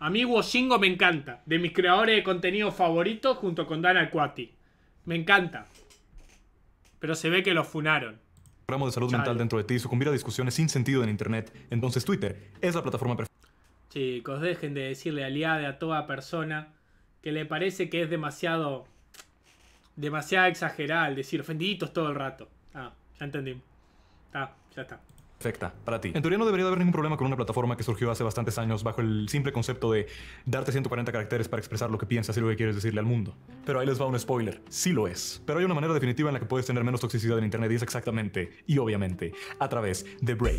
Amigo Shingo me encanta. De mis creadores de contenido favoritos junto con Dan Alcuati. Me encanta. Pero se ve que lo funaron. Programa de salud mental dentro de ti su discusiones sin sentido en internet. Entonces Twitter es la plataforma perfecta. Chicos, dejen de decirle aliade a toda persona que le parece que es demasiado... Demasiado exagerado decir ofendiditos todo el rato. Ah, ya entendí. Ah, ya está perfecta para ti. En teoría no debería haber ningún problema con una plataforma que surgió hace bastantes años bajo el simple concepto de darte 140 caracteres para expresar lo que piensas y lo que quieres decirle al mundo. Pero ahí les va un spoiler, sí lo es. Pero hay una manera definitiva en la que puedes tener menos toxicidad en Internet y es exactamente, y obviamente, a través de Brave.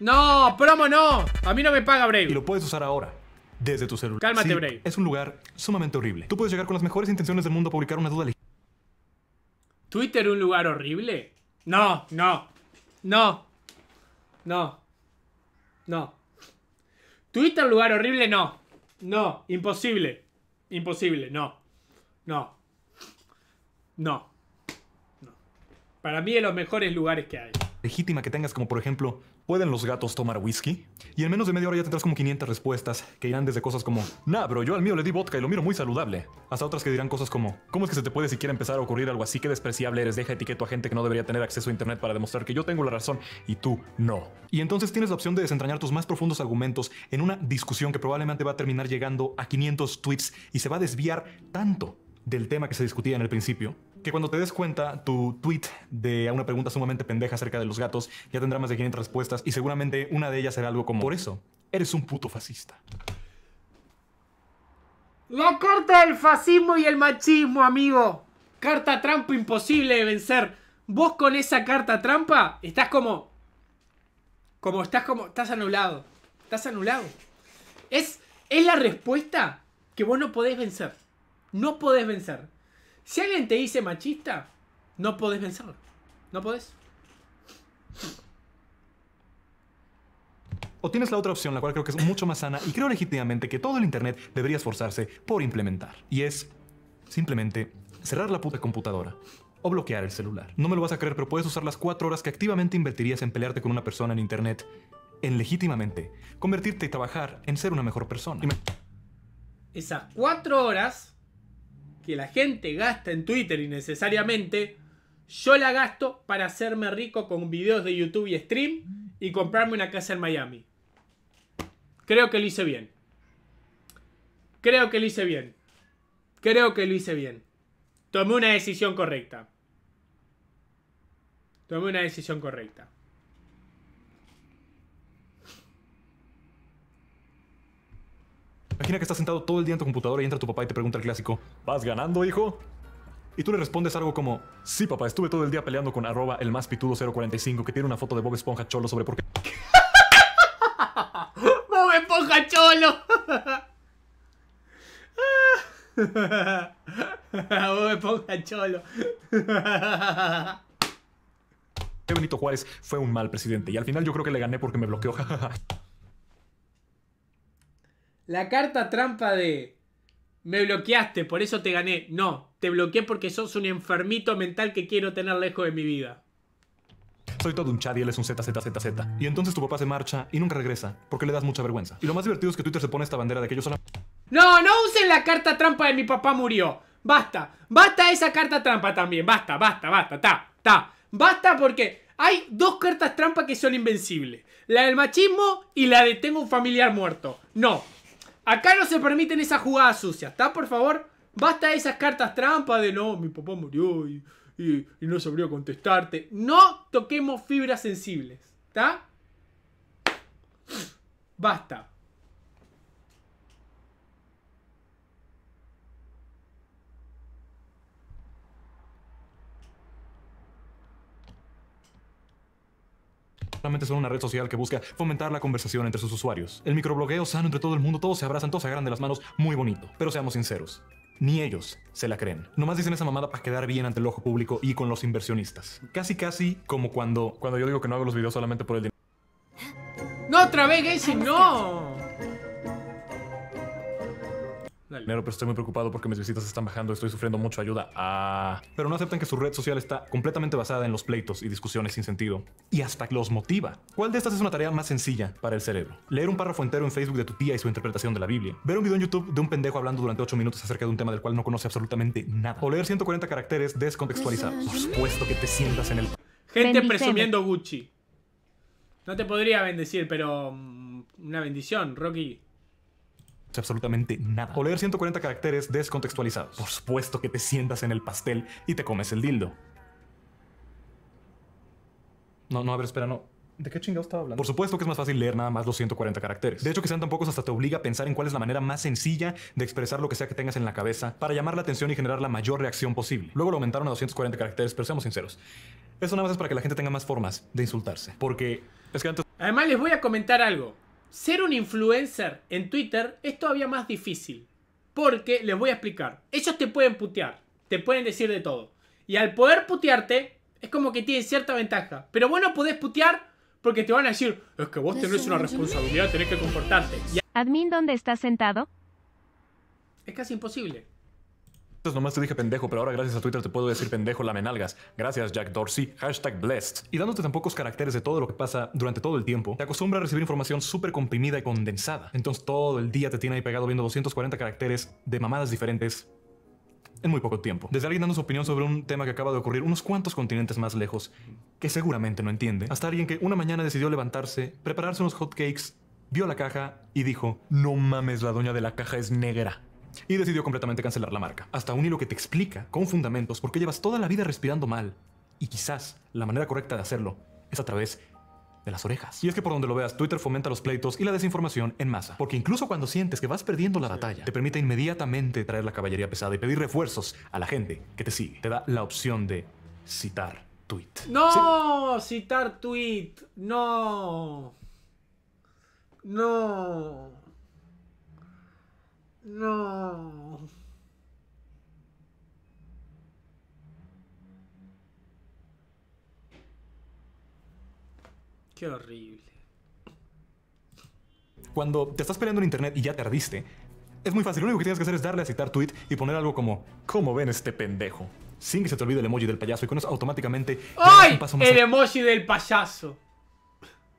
No, promo no. A mí no me paga Brave. Y lo puedes usar ahora desde tu celular. Cálmate, Brave. Es un lugar sumamente horrible. Tú puedes llegar con las mejores intenciones del mundo a publicar una duda. Twitter un lugar horrible. No, no, no. No. No. un lugar horrible, no. No. Imposible. Imposible, no. No. No. no. Para mí, es los mejores lugares que hay. Legítima que tengas, como por ejemplo ¿Pueden los gatos tomar whisky? Y en menos de media hora ya tendrás como 500 respuestas que irán desde cosas como, nah, bro, yo al mío le di vodka y lo miro muy saludable, hasta otras que dirán cosas como, ¿cómo es que se te puede siquiera empezar a ocurrir algo así que despreciable eres? Deja etiqueto a gente que no debería tener acceso a internet para demostrar que yo tengo la razón y tú no. Y entonces tienes la opción de desentrañar tus más profundos argumentos en una discusión que probablemente va a terminar llegando a 500 tweets y se va a desviar tanto del tema que se discutía en el principio que cuando te des cuenta, tu tweet de una pregunta sumamente pendeja acerca de los gatos ya tendrá más de 500 respuestas y seguramente una de ellas será algo como, por eso, eres un puto fascista. La carta del fascismo y el machismo, amigo. Carta trampa imposible de vencer. Vos con esa carta trampa estás como... Como estás como... Estás anulado. Estás anulado. Es, es la respuesta que vos no podés vencer. No podés vencer. Si alguien te dice machista, no podés vencerlo, No podés. O tienes la otra opción, la cual creo que es mucho más sana y creo legítimamente que todo el Internet debería esforzarse por implementar. Y es simplemente cerrar la puta computadora o bloquear el celular. No me lo vas a creer, pero puedes usar las cuatro horas que activamente invertirías en pelearte con una persona en Internet en legítimamente convertirte y trabajar en ser una mejor persona. Esas cuatro horas que la gente gasta en Twitter innecesariamente, yo la gasto para hacerme rico con videos de YouTube y stream y comprarme una casa en Miami. Creo que lo hice bien. Creo que lo hice bien. Creo que lo hice bien. Tomé una decisión correcta. Tomé una decisión correcta. Imagina que estás sentado todo el día en tu computadora y entra tu papá y te pregunta el clásico, ¿vas ganando, hijo? Y tú le respondes algo como, sí, papá, estuve todo el día peleando con arroba el más pitudo 045 que tiene una foto de Bob Esponja Cholo sobre por qué... ¡Bob Esponja Cholo! Bob Esponja Cholo. Benito Juárez fue un mal presidente y al final yo creo que le gané porque me bloqueó. La carta trampa de me bloqueaste, por eso te gané. No, te bloqueé porque sos un enfermito mental que quiero tener lejos de mi vida. Soy todo un Chad y él es un ZZZZ. Y entonces tu papá se marcha y nunca regresa, porque le das mucha vergüenza. Y lo más divertido es que Twitter se pone esta bandera de que yo solo... No, no usen la carta trampa de mi papá murió. Basta, basta esa carta trampa también. Basta, basta, basta, ta, ta. Basta porque hay dos cartas trampa que son invencibles. La del machismo y la de tengo un familiar muerto. No, Acá no se permiten esas jugadas sucias, ¿está? Por favor, basta de esas cartas trampa de no, mi papá murió y, y no sabría contestarte. No toquemos fibras sensibles, ¿está? Basta. solamente son una red social que busca fomentar la conversación entre sus usuarios. El microblogueo sano entre todo el mundo, todos se abrazan, todos se agarran de las manos, muy bonito. Pero seamos sinceros, ni ellos se la creen. Nomás dicen esa mamada para quedar bien ante el ojo público y con los inversionistas. Casi casi como cuando, cuando yo digo que no hago los videos solamente por el dinero. ¡No, otra vez, ese no! Dale. pero pues, estoy muy preocupado porque mis visitas están bajando, estoy sufriendo mucho, ayuda. Pero no aceptan que su red social está completamente basada en los pleitos y discusiones sin sentido. Y hasta los motiva. ¿Cuál de estas es una tarea más sencilla para el cerebro? Leer un párrafo entero en Facebook de tu tía y su interpretación de la Biblia. Ver un video en YouTube de un pendejo hablando durante 8 minutos acerca de un tema del cual no conoce absolutamente nada. O leer 140 caracteres descontextualizados. Por pues, supuesto que te sientas en el... Gente presumiendo Gucci. No te podría bendecir, pero... Mm, una bendición, Rocky absolutamente nada. O leer 140 caracteres descontextualizados. Por supuesto que te sientas en el pastel y te comes el dildo. No, no, a ver, espera, no. ¿De qué chingados estaba hablando? Por supuesto que es más fácil leer nada más los 140 caracteres. De hecho, que sean tan pocos hasta te obliga a pensar en cuál es la manera más sencilla de expresar lo que sea que tengas en la cabeza para llamar la atención y generar la mayor reacción posible. Luego lo aumentaron a 240 caracteres, pero seamos sinceros. Eso nada más es para que la gente tenga más formas de insultarse. Porque es que antes... Además les voy a comentar algo. Ser un influencer en Twitter es todavía más difícil. Porque les voy a explicar. Ellos te pueden putear. Te pueden decir de todo. Y al poder putearte, es como que tienen cierta ventaja. Pero vos no podés putear porque te van a decir, es que vos tenés una responsabilidad, tenés que comportarte. Admin, ¿dónde estás sentado? Es casi imposible. Entonces nomás te dije pendejo, pero ahora gracias a Twitter te puedo decir pendejo lamenalgas. Gracias, Jack Dorsey. Hashtag blessed. Y dándote tan pocos caracteres de todo lo que pasa durante todo el tiempo, te acostumbra a recibir información súper comprimida y condensada. Entonces todo el día te tiene ahí pegado viendo 240 caracteres de mamadas diferentes en muy poco tiempo. Desde alguien dando su opinión sobre un tema que acaba de ocurrir unos cuantos continentes más lejos, que seguramente no entiende, hasta alguien que una mañana decidió levantarse, prepararse unos hotcakes, vio la caja y dijo, no mames, la doña de la caja es negra y decidió completamente cancelar la marca. Hasta un hilo que te explica con fundamentos por qué llevas toda la vida respirando mal y quizás la manera correcta de hacerlo es a través de las orejas. Y es que por donde lo veas, Twitter fomenta los pleitos y la desinformación en masa. Porque incluso cuando sientes que vas perdiendo la batalla, te permite inmediatamente traer la caballería pesada y pedir refuerzos a la gente que te sigue. Te da la opción de citar tweet. No, citar tweet. No. No. No. Qué horrible. Cuando te estás peleando en internet y ya te ardiste, es muy fácil. Lo único que tienes que hacer es darle a aceptar tweet y poner algo como ¿Cómo ven este pendejo? Sin que se te olvide el emoji del payaso y con eso automáticamente. ¡Ay! el emoji del payaso.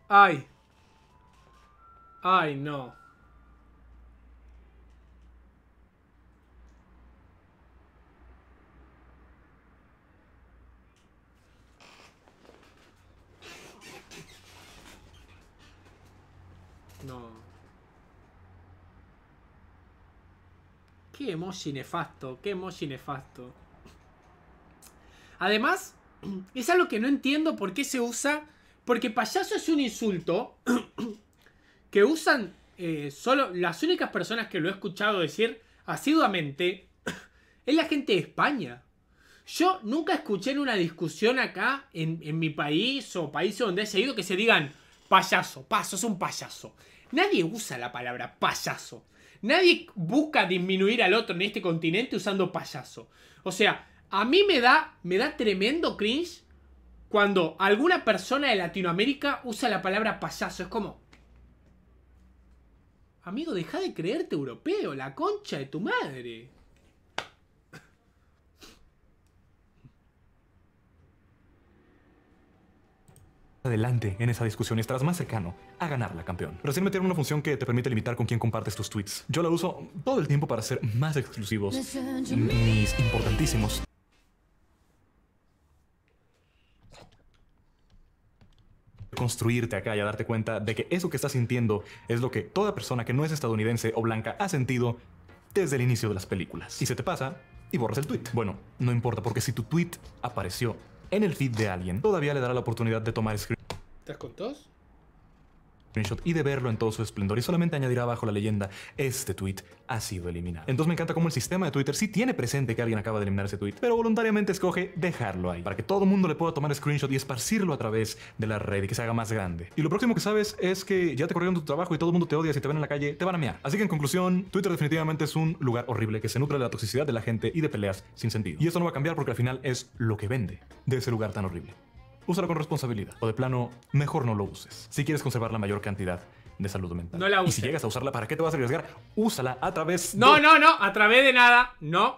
¡Ay! ¡Ay, no! No. Qué emoji nefasto, qué emoji nefasto. Además, es algo que no entiendo por qué se usa. Porque payaso es un insulto que usan eh, solo las únicas personas que lo he escuchado decir asiduamente es la gente de España. Yo nunca escuché en una discusión acá, en, en mi país o país donde he seguido, que se digan, Payaso, paso, es un payaso. Nadie usa la palabra payaso. Nadie busca disminuir al otro en este continente usando payaso. O sea, a mí me da, me da tremendo cringe cuando alguna persona de Latinoamérica usa la palabra payaso. Es como... Amigo, deja de creerte europeo, la concha de tu madre. adelante en esa discusión y estarás más cercano a ganarla, campeón. Recién metieron una función que te permite limitar con quién compartes tus tweets. Yo la uso todo el tiempo para hacer más exclusivos mis importantísimos construirte acá y a darte cuenta de que eso que estás sintiendo es lo que toda persona que no es estadounidense o blanca ha sentido desde el inicio de las películas. Y se te pasa y borras el tweet. Bueno, no importa, porque si tu tweet apareció en el feed de alguien, todavía le dará la oportunidad de tomar screen ¿Estás con Screenshot y de verlo en todo su esplendor y solamente añadirá abajo la leyenda, este tweet ha sido eliminado. Entonces me encanta cómo el sistema de Twitter sí tiene presente que alguien acaba de eliminar ese tweet, pero voluntariamente escoge dejarlo ahí, para que todo el mundo le pueda tomar screenshot y esparcirlo a través de la red y que se haga más grande. Y lo próximo que sabes es que ya te corrieron tu trabajo y todo el mundo te odia, si te ven en la calle, te van a mear. Así que en conclusión, Twitter definitivamente es un lugar horrible que se nutre de la toxicidad de la gente y de peleas sin sentido. Y esto no va a cambiar porque al final es lo que vende de ese lugar tan horrible. Úsala con responsabilidad. O de plano, mejor no lo uses. Si quieres conservar la mayor cantidad de salud mental. No la uses. Y si llegas a usarla, ¿para qué te vas a arriesgar? Úsala a través No, no, no, a través de nada, no.